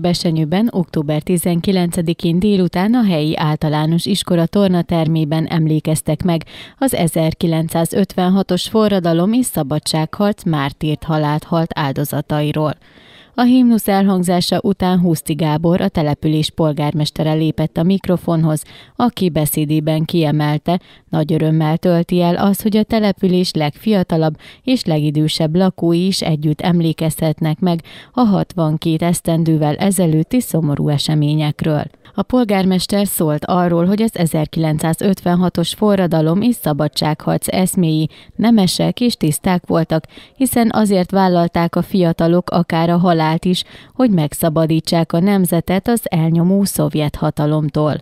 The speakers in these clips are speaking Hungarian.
Besenyőben október 19-én délután a helyi általános iskola tornatermében emlékeztek meg az 1956-os forradalom és szabadságharc mártírt halált halt áldozatairól. A himnusz elhangzása után Huszti Gábor, a település polgármestere lépett a mikrofonhoz, aki beszédében kiemelte, nagy örömmel tölti el az, hogy a település legfiatalabb és legidősebb lakói is együtt emlékezhetnek meg a 62 esztendővel ezelőtti szomorú eseményekről. A polgármester szólt arról, hogy az 1956-os forradalom és szabadságharc eszméi nemesek és tiszták voltak, hiszen azért vállalták a fiatalok akár a halál talált is, hogy megszabadítsák a nemzetet az elnyomó szovjet hatalomtól.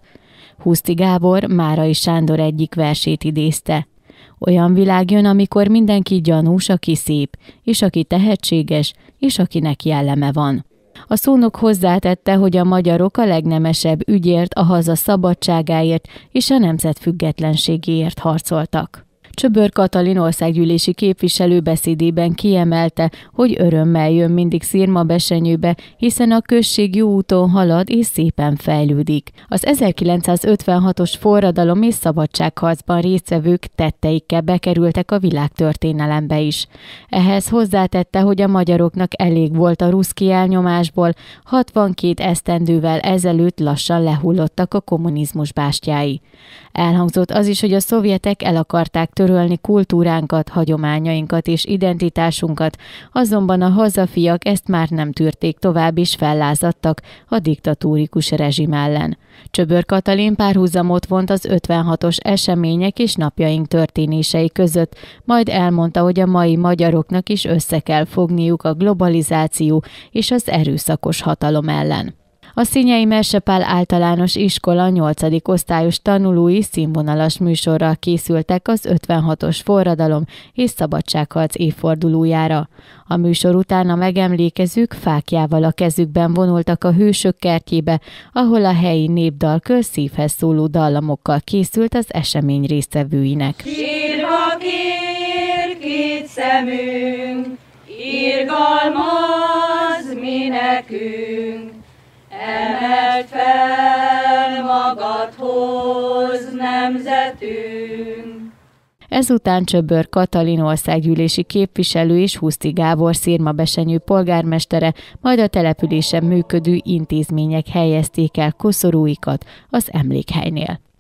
Huszti Gábor Márai Sándor egyik versét idézte. Olyan világ jön, amikor mindenki gyanús, aki szép, és aki tehetséges, és akinek jelleme van. A szónok hozzátette, hogy a magyarok a legnemesebb ügyért, a haza szabadságáért és a nemzet függetlenségéért harcoltak. Csöbör Katalin országgyűlési képviselő beszédében kiemelte, hogy örömmel jön mindig Szirma besenyőbe, hiszen a község jó úton halad és szépen fejlődik. Az 1956-os forradalom és szabadságharcban résztvevők tetteikkel bekerültek a világtörténelembe is. Ehhez hozzátette, hogy a magyaroknak elég volt a ruszki elnyomásból, 62 esztendővel ezelőtt lassan lehullottak a kommunizmus bástyái. Elhangzott az is, hogy a szovjetek el akarták törölni kultúránkat, hagyományainkat és identitásunkat, azonban a hazafiak ezt már nem tűrték tovább és fellázadtak a diktatúrikus rezsim ellen. Csöbör Katalin párhuzamot vont az 56-os események és napjaink történései között, majd elmondta, hogy a mai magyaroknak is össze kell fogniuk a globalizáció és az erőszakos hatalom ellen. A Színyei Mersepál általános iskola 8. osztályos tanulói színvonalas műsorral készültek az 56-os forradalom és szabadságharc évfordulójára. A műsor után a megemlékezők fákjával a kezükben vonultak a hősök kertjébe, ahol a helyi népdal szívhez szóló dallamokkal készült az esemény résztvevőinek. Sírva kér két szemünk, irgalmaz mi nekünk, Emelt fel magadhoz nemzetünk. Ezután Csöbör Katalin országgyűlési képviselő és Huszti Gábor besenyő polgármestere, majd a településen működő intézmények helyezték el koszorúikat az emlékhelynél.